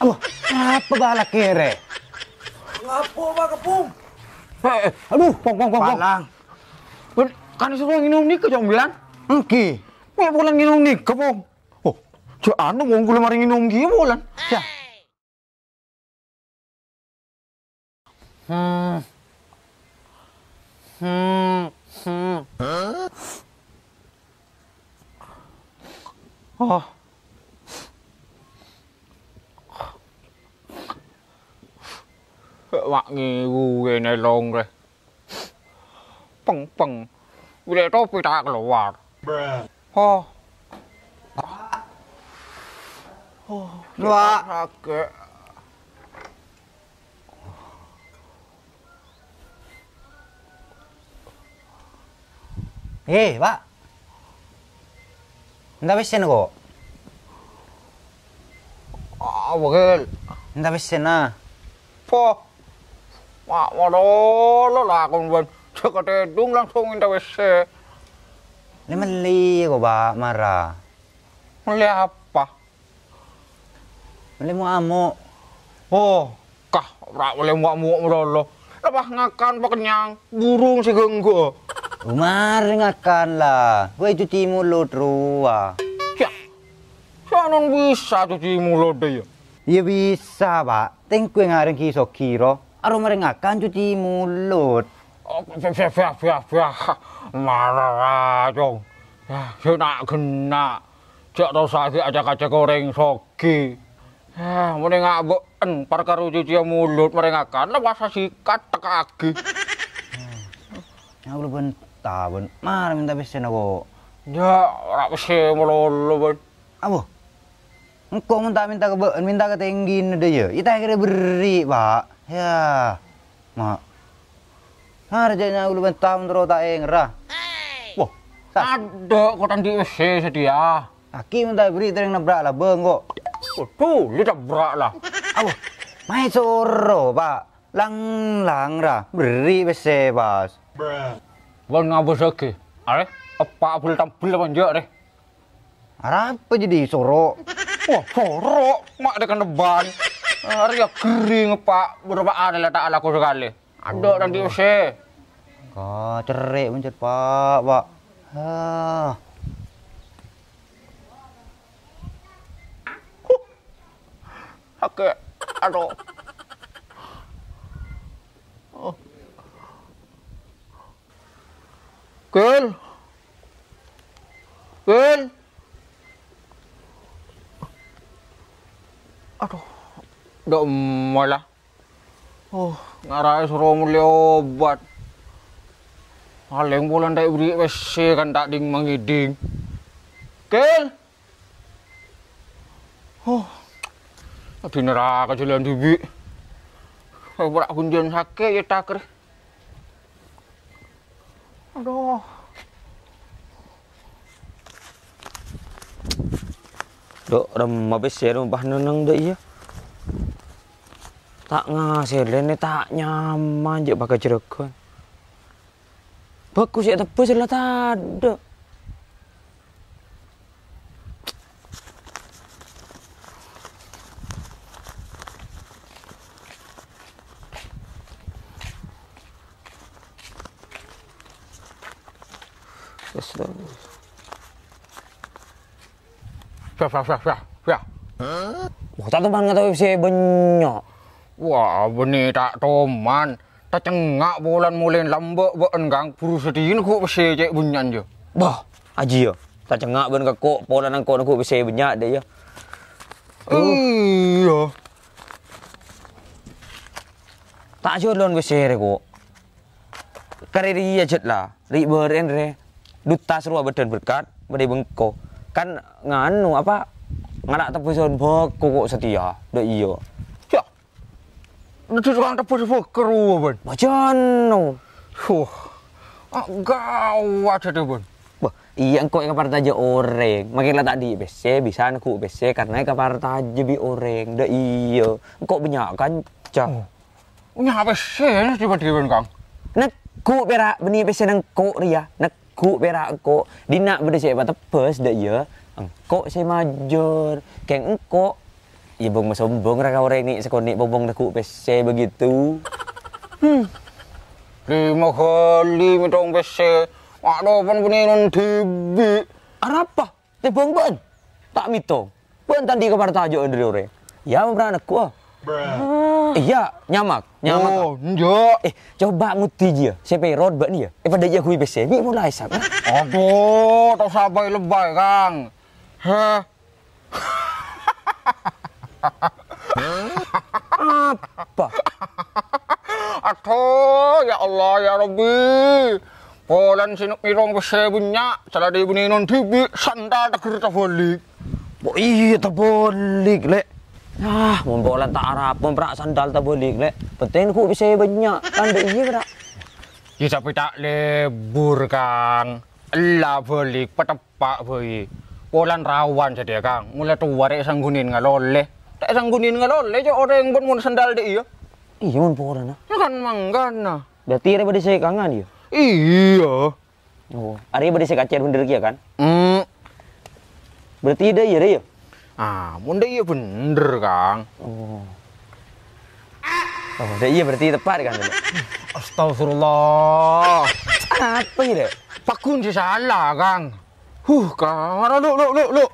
Aduh, apa balak kere? Ngapo ba kepung? Eh, eh, aduh, pong pong pong. Palang. Kan suruh nginum ni ke jong bilang? Engki. Mek pulang nginum ni ke pong. Oh, cuk anu mong kula mari nginum ki bulan. Ya. Hmm. Hmm. Hmm. Huh? Oh. bạn nghe gù ghê này lon rồi bằng bằng vì để tốt với ta lộ vào ho loa kệ 예, 봐. 나왜 쓰는 거? 아, 뭐가? 나왜 쓰나? 포. Mak waduh lah kon ben seketetung langsung minta WC. Ini meli kok, Pak, marah. Meli apa? Meli mau amuk. Oh, kah rak oleh mau amuk merolo. lepas ngakan pak kenyang, burung si genggo. Umar ngakan lah. Gue cuci mulut ruah. Ya. Sanon ya, bisa cuci mulut deh ya. Iya bisa, Pak. Tengku yang ngareng kiso kiro aroma rengakan cuci mulut. Oh, biar biar biar biar marah dong. Ya, kena kena. Cak tau saja aja kaca goreng soki. Ya, mending ngabuen par karo cuci mulut merengakan lepas sikat tek agi. Ya, lu ben tabun. Mar minta pesen aku. Ya, ora pesen melulu ben. Apa? Engkau minta minta ke minta ke tinggi nede ya. Kita akhirnya beri, Pak. Ya. Ma. Harjanya uluban tahun terota engra. Wah, ada kotan di WC sedia. Ya? Aki minta beri tering nabrak lah bengko, kok. Tuh, lu nabrak lah. Abu, mai soro pak. Lang lang ra beri WC pas. Bang ngabos lagi. Are, apa boleh tampil apa enggak deh? Apa jadi soro? Wah, soro, mak ada neban. Eh, hari ya kering pak, berapa ada letak ala sekali. Ada oh. nanti usai. Kau cerik mencet pak, pak. Ah. Huh. Oke, aduh. Dok malah Oh, ngarai suruh mulai obat. Paling bulan tak beri WC kan tak ding mengiding. Kel. Oh. tapi neraka jalan dibi Kayak berak kunjian sakit ya taker. Aduh. Dok, rem mabes ya ram bah nenang dah iya tak ngasilin tak nyaman je pakai jerogon bagus ya Siapa, lah tak ada Wah, tak tuh banget tapi si Wah, benih tak toman. Tak cengak bulan mulai lambak buat enggang buru sedih kok bisa cek bunyan je. Bah, aji ya. Tak cengak kok. kekok polan angkau nak besi benyak dia ya. Iya. Tak jodoh besi re kok. Kareri ya jet lah. Ri beren re. Duta seruah badan berkat, badai bengko. Kan nganu apa? Ngalak tebusan baku kok setia. Dah iya. Nanti tukang tebus keru, Bun. no. Huh. gawat itu, ya, Bun. Bah, iya engkau yang kaparta aja orang. Makin lah tadi BC bisa aku BC karena yang kaparta aja bi orang. Dah iya. Engkau banyak kan, cah. Oh. Punya BC nih tiba-tiba kang. Neku perak bni BC nengko ria. Neku perak di Dina berde siapa terpes dah iya. Engkau saya major. Keng engkau Ya bong sombong raka orang ini sekonik bong deku PC begitu. Hmm. Lima kali mitong PC. Mak dopan punya non tibi. Arapa? bong ban. Tak mitong. Ban tadi ke partajo dari orang. Ya memang anak kuah. Iya, nyamak, nyamak. Oh, enggak. Eh, coba nguti dia. Ya. Siapa rod bak dia? Ya? Eh, pada kuih IPC, ini mulai sap. Aduh, tak sabai lebay, Kang. Heh. Apa? Aduh, ya Allah, ya Rabbi. Polan sinuk irong sebunya, cara di bunyi non tibi, sandal tak kerja bolik. Bo iya tak bolik lek. Ah, membolan polan tak arab, memperak sandal tak bolik lek. Penting ku bisa banyak, tanda iya berak. Ya tapi tak lebur kang. Allah bolik, petepak bolik. Polan rawan jadi ya, kang, mulai warik sanggunin ngaloleh tak sanggunin ngalol lejo orang yang buat mau sandal deh iya iya mun pokoknya ya kan manggana berarti ada badai saya kangen ya iya oh ada badai saya kacer bener ya kan hmm berarti ada iya ya ah mun iya bener kang oh oh iya berarti tepat kan Astagfirullah. Apa ini? Iya, Pakun je salah, Kang. Huh, Kang. lu lu lu lu,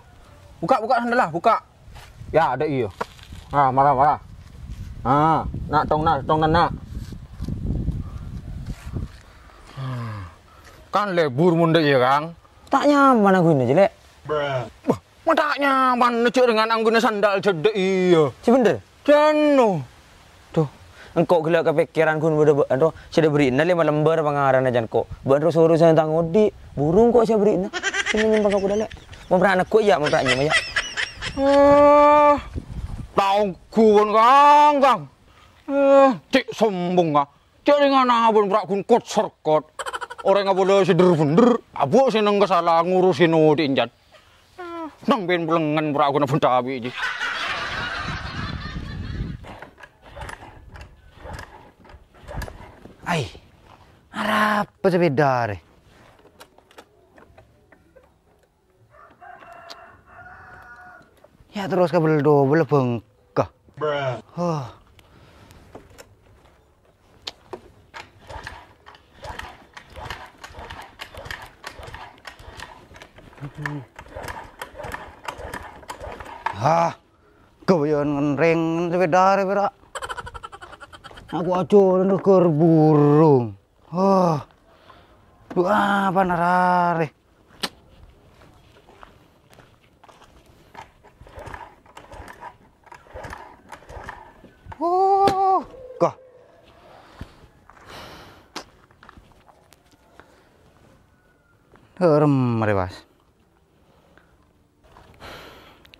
Buka, buka sandalah, buka ya ada iyo ah marah marah ah nak tong nak tong nak hmm. kan lebur munda ya kang tak nyaman aku ini jelek Wah, tak nyaman cek dengan angguna sandal cedek iyo sebener Jano. Tuh, engkau gila kepikiran kun udah tuh sudah beri nali malam ber pengarana kok. Buat terus urusan tangodi, burung kok saya beri Ini nyimpan aku dalek. Mau beranak iya, kok ya, mau tanya ya eh, oh. tauku kang kang eh, cik sombong kang cik dengan abon berakun kot serkot orang abon dah seder bender abu seneng kesalah ngurusin odi injan nang ben belengan berakun abon tabi ini. Ay, harap sepeda deh. Ya terus kabel double bengkah. Huh. Hah. Kebayon ngering sepeda pira. Aku acuran ke burung. Huh. Duh apa narare. Derem mare Mie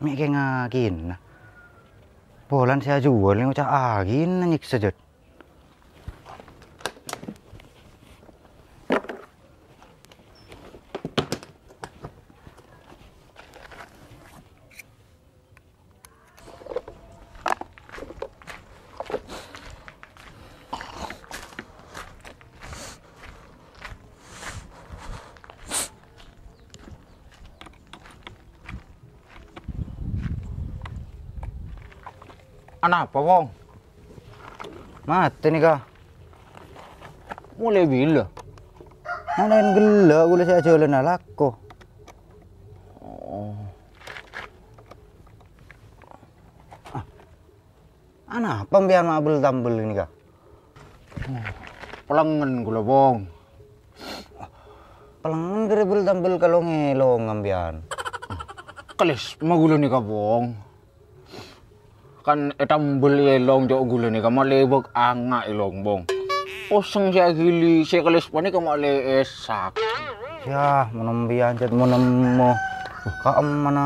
Mik kengakin. Bolan saya jual ucap agin nyiksa jet. Kenapa, Wong? Mati nih kah? Mulai bila? Mana yang gula boleh saya jualan alaku? Oh. Ah. apa biar mabel tambel ini kah? Oh. Pelengen gula bong. Pelengen kira bel tambel kalau ngelong ambian. Kelis, mau gula nih kah bong? kan beli long jauh gula nih kamu lebok angak long bong oseng saya gili saya kelis panik kamu le esak ya menembi anjat menemu kamu mana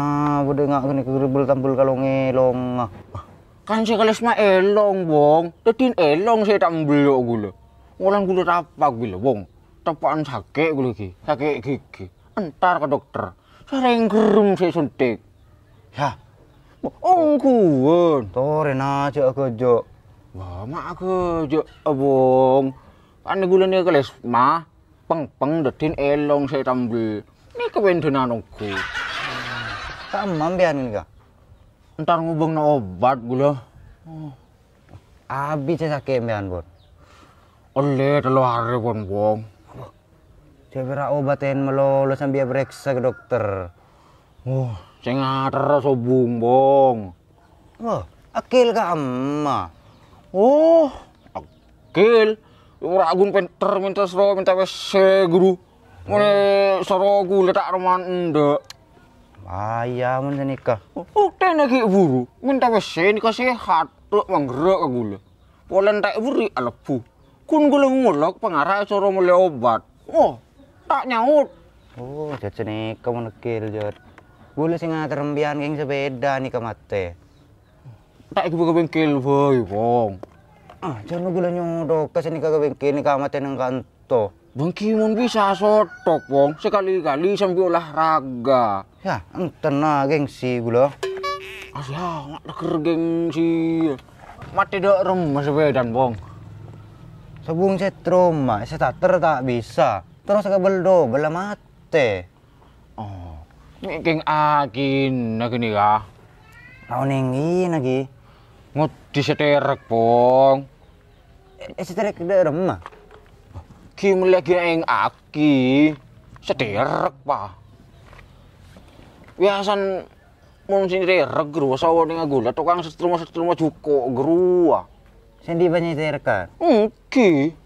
udah nggak gini keribul tambul kalong e elong ah. kan saya kelis mah elong bong tetin elong saya tambel jauh gula orang gula tapak gula bong tapakan sakit gula ki sakit gigi entar ke dokter saya gerum saya suntik ya Ongkuun. Toren aja cek kejo. Wah, mak aku jo abong. Kan ni keles ma, peng-peng detin elong saya tambel. Ini ongku. Tak Tamam ni ka. Ntar ngubung na obat gula. Oh. Abi saya sakit bian bon. Oleh terlalu hari bon bong. Saya berak obatin lo sambil bereksa ke dokter. Oh. Sing ngater so Wah, akil ka emma. Oh, akil. Ora gun pinter minta sro minta wes e, guru. Mulai sro ku letak roman ndak. Aya mun nikah. Udah nek buru minta wes e, nikah sehat tok manggerok ka gula. Polen tak buri alebu. Kun gula ngulok pengarah sro mulai obat. Oh, tak nyaut. Oh, jajan nikah e, mun akil jajan. Gula sing ngatrembian king sepeda nih kemate. Tak ikut ke bengkel boy, wong. Ah, jangan gula nyodok ke sini kagak bengkel nih kemate neng kanto. Bengkimun bisa sotok wong sekali-kali sambil olahraga. Ya, enten ah, geng gengsi gula. Asyik, nggak deker si. Mati dok masih sepedan wong. Sebung saya trauma, saya tak ter tak bisa. Terus kabel do, bela mate. Oh, King akin lagi nih kah? Ya. Mau nengin lagi. Ngut diseterek pong. Eh seterek udah remah. Kim lagi eng aki. Seterek pa. Biasan mau sini terek gerua sawo nih gula tukang setruma setruma cuko gerua. Sendi banyak terek kan? Oke.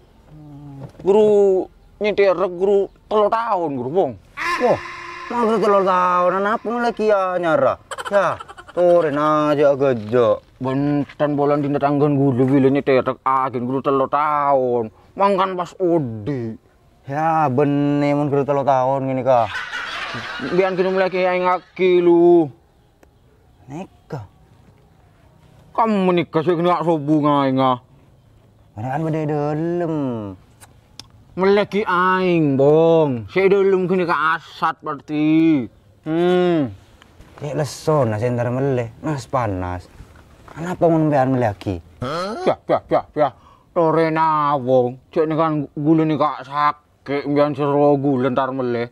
Guru nyeterek guru telur tahun guru pong. Wah. Nang telur tahu apa lagi ya nyara. Ya, turin aja gajah, Benten bolan di tetanggan gulu bilanya tetek agen gulu telur tahun. Mangkan pas odi. Ya bener mun gulu telur tahun gini kah. Biar gini mulai kayak ngaki lu. Nikah. Kamu menikah sih kena sobu ngai ngah. Mana kan beda dalam ngelegi aing bong dulu mungkin ke asat berarti hmm ya leson nasi ntar meleh nas panas kenapa ngombean lagi ya ya ya ya lore nawong cek ini kan gulun ini kak sakit mbian seru gulu ntar meleh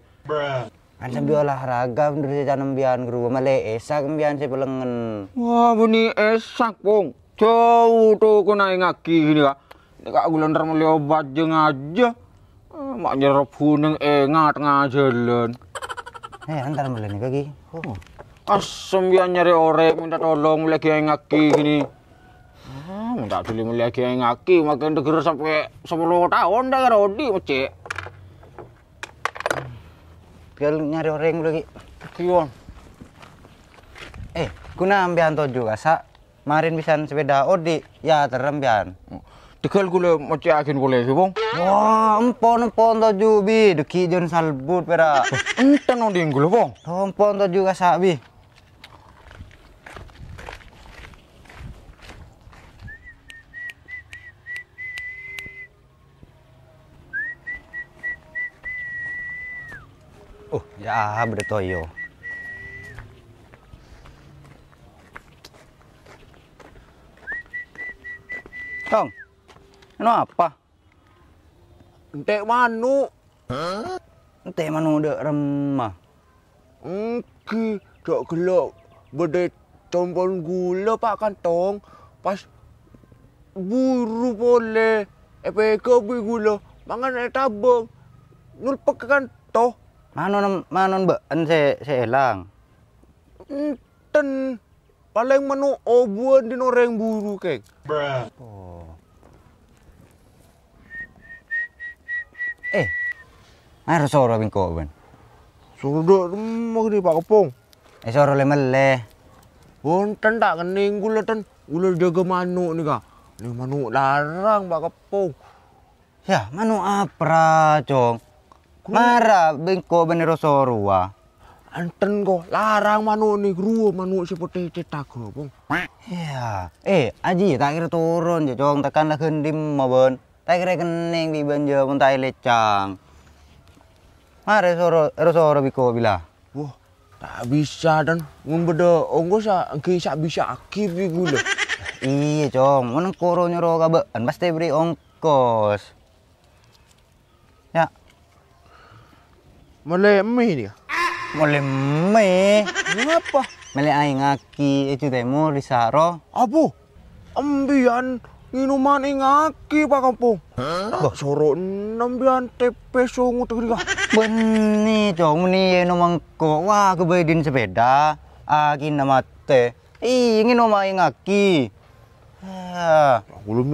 Kan sambil olahraga menurut saya tanam bian guru mele esak bian saya pelengen. Wah bunyi esak bong. jauh tuh kena ingat gini kak. Kak gula ntar obat jeng aja mak nyerap kuning engat eh, tengah Eh, antar melani kaki. Oh. Asem ya nyari orang minta tolong lagi ngaki gini. Ah, minta dulu lagi ngaki makin deger sampai 10 tahun dah Rodi mecek. Biar nyari orang lagi. Kion. Eh, kuna ambian tojo kasa. Marin bisa sepeda odi ya terembian. Oh. Tekel gula macam akin boleh sih bong. Wah, empon empon tuh jubi, deki jen salbut pera. Enten ding gula bong. Empon tu juga sabi. Oh, ya berdoyo. Tong apa? Ente manu. Hah? Ente manu udah remah. Engki, cok gelok. Bede tombol gula pak kantong. Pas buru boleh. Epe kau gula. Mangan e tabung. Nulpek ke kantoh. mana manon En se se elang. Enten paling menu obuan di noreng buru kek. Bruh. Oh. Eh. Mai ro soro bingko ben. Suruh rumah di Pak Kepung. Eh soro le mele. Wonten tak kening gula ten. Ula jaga manuk ni ka. Ni manuk larang Pak Kepung. Ya, manuk apa cong? Kulu... Mara bingko ben ro soro wa. Anten go larang manuk ni gruo manuk si putih cetak go. Ya, eh aji tak kira turun je cong tekan lah kendim mau ben. tak rekening di biban pun tak lecang mare soro ero soro biko bila wah tak bisa dan bedo onggo sa ki sa bisa akib gula iya cong mun koro nyoro kabaan pasti beri ongkos ya mi dia mi ngapa melek aing aki itu temo risaro Apo? ambian Minuman ing aki Pak Kampung. Hah? Mbak soro enam bian tepe sungu tegri lah. Beni dong meni eno Wah kebedin sepeda. Aki nama teh. Ingin nama ing aki. Ah. Aku lu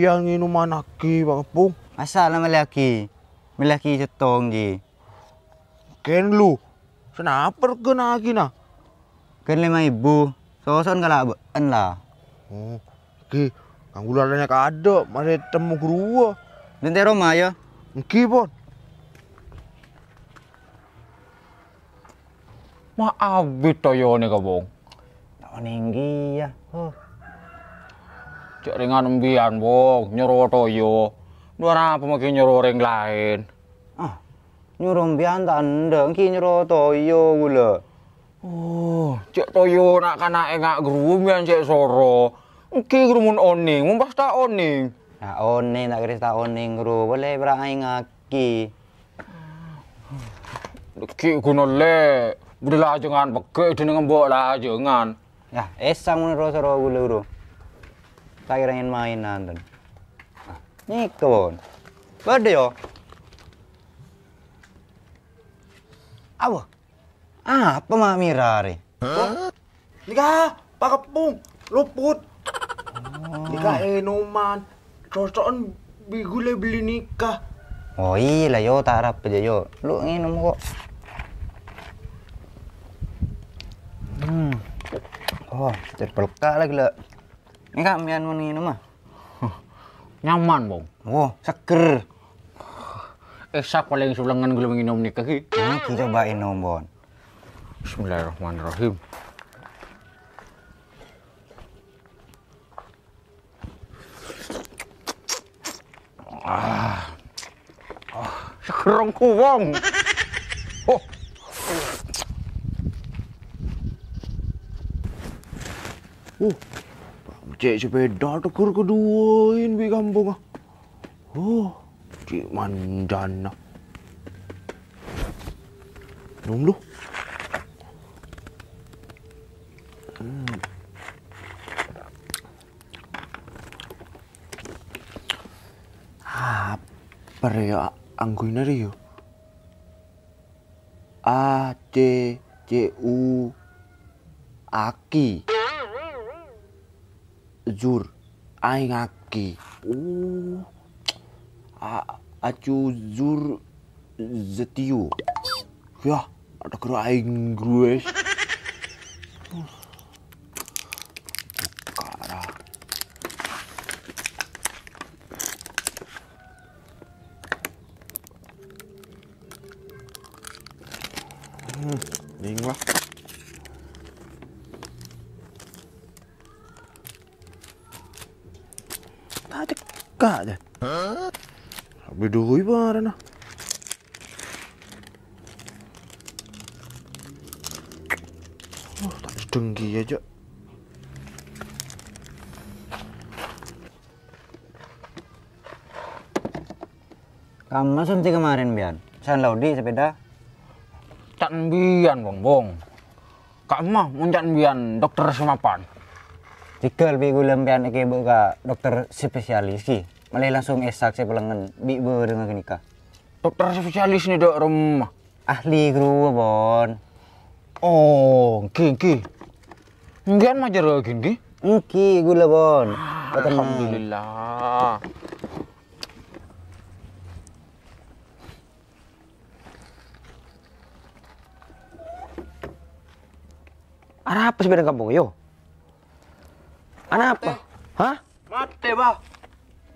yang minuman aki Pak Kampung. Asal nama laki. Melaki cetong ji. Ken lu. Senaper kena aki nah. Ken lima ibu. Soson kalak en lah. Oh. Ki. Okay. Kanggulannya kado, masih temu guru. Nanti Roma ya? Nggih, pun. Ma awit toyo nih kabong. Tahu ya. ya. Cek ringan mbiyan bong, nyuruh toyo. Ya. Luar apa magi nyuruh ring lain. Ah. Nyuruh mbiyan tak ada, ki nyuruh toyo ya, gula. Oh, cek toyo nak kena enggak guru mbiyan cek soro. Oke, rumun oning, mun pasti oning. Ya oning tak kira ta oning ru, boleh berangin ngaki. Oke, guna le, bude aja beke dengan lah jangan. Ya, esang mun rosa rosa gula ru. Tak kira ingin mainan tuh. Nih kebon. berde yo. Apa? Apa mak mirare? Huh? Nikah, pung, luput, oh. enoman, enuman cocokan bigule beli nikah oh iya lah yo tak harap aja yo lu nginum kok hmm oh terpelka lagi lah ini kak mian mau nginum ah nyaman bang oh seger eh, sak paling sulangan gue minum nikah ki. Nah, kita bain nombon. Bismillahirrahmanirrahim. Oh. Uh, ah. Oh, Oh. Uh. sepeda tegur ini di kampung. Oh, cik manjana. Nung lu. Hmm. Pareo ya angguine yo ya? A C C U Aki Zur Aing Aki U uh, A Acu Zur Zetiu Ya ada kira Aing gue buka aja. Habis duit barana. Oh, tak sedenggi aja. Kamu sunti kemarin, Bian? Saya laudi sepeda. Can Bian, Bong Bong. Kamu mah muncan Bian, dokter semapan. Tikel bi gulam pian ke bu ka dokter spesialis ki. Malai langsung esak si pelengan bi bu dengan kenika. Dokter spesialis nih dok rumah. Ahli guru bon. Oh, ki ki. Enggak majar lagi ki. Ki gula bon. Alhamdulillah. Arah apa sebenarnya kampung yo? Ana apa? Hah? Mate ba.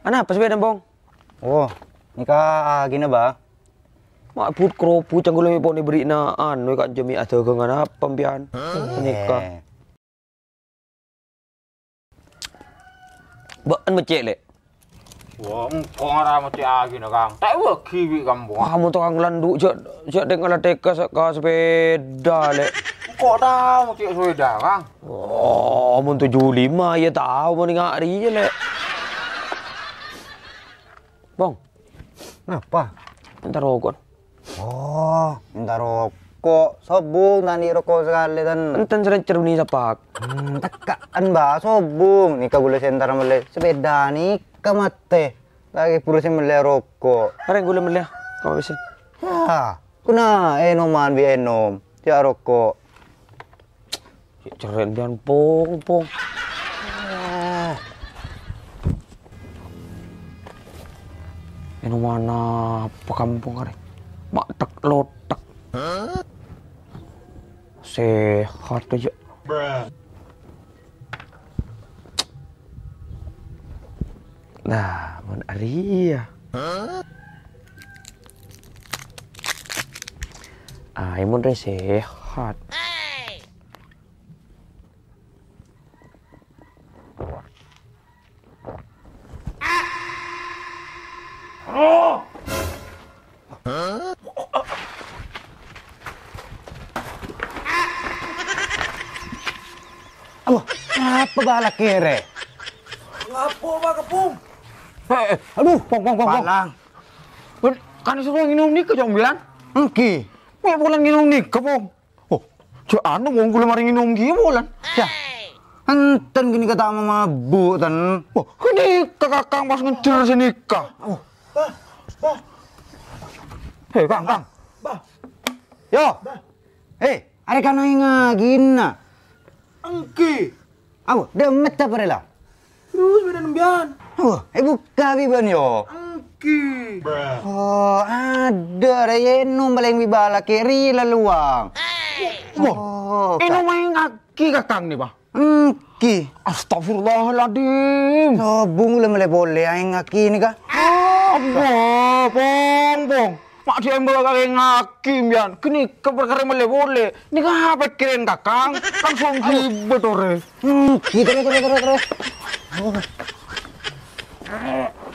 Ana apa sebenarnya, Bong? Oh, ni ka ah, gina ba. Mak put kro pu cang gulai pon diberi naan. Hmm. an we kan jemi ada ke ngana pembian. Ni ka. Ba an mecek le. Wah, kong ara mati agi na kang. Tak we kiwi kampung. Ah, mun tong landu je je dengan la teka sepeda le. kok tahu cik suwe darang. Oh, mun 75 ya tahu mun ngari je lek. bong, Kenapa? ntar rokok. Oh, ntar rokok. Sobung nani rokok sekali dan enten sering ceruni sepak. Hmm, tekaan bah sobung. Nikah boleh sentar mele sepeda nikah mate. Lagi purusin mele rokok. Bareng gula mele. Kau bisa. Ha, kuna enoman bi enom. ya rokok Ceren pung pung. pong. Ini mana pekampung kare? Mak tek lotek. Sehat aja. Nah, ya? ah, mun Aria. Ah, imun sehat. Pagala kere. Ngapo ba kapung? Eh, eh, aduh, pong pong pong. Palang. Kan suruh nginum ni kejong bilang. Engki. Mek bulan nginum ni pong. Oh, jo anu wong kula mari nginum ki bulan. Ya. Anten gini kata mama bu ten. oh ini kakak pas ngejar sini kah. Oh. Hei, eh, Kang, Kang. Yo. Hei, eh. ada kan aing nah. Engki. Awo, dah apa parela. Terus beda nembian. Oh, ibu kawi ban yo. Angki. Oh, ada raya enum baleng bibala kiri laluang. Oh, enum main ngaki kakang nih, Pak. Angki. Astagfirullahaladzim. Sabung lah mele boleh aing ngaki ni kak? Ah, bong, bong mak dia bawa kaki ngakim ya, kini keperkara mele boleh ini kan apa keren kakang langsung ribet ore hmm gitu terus terus terus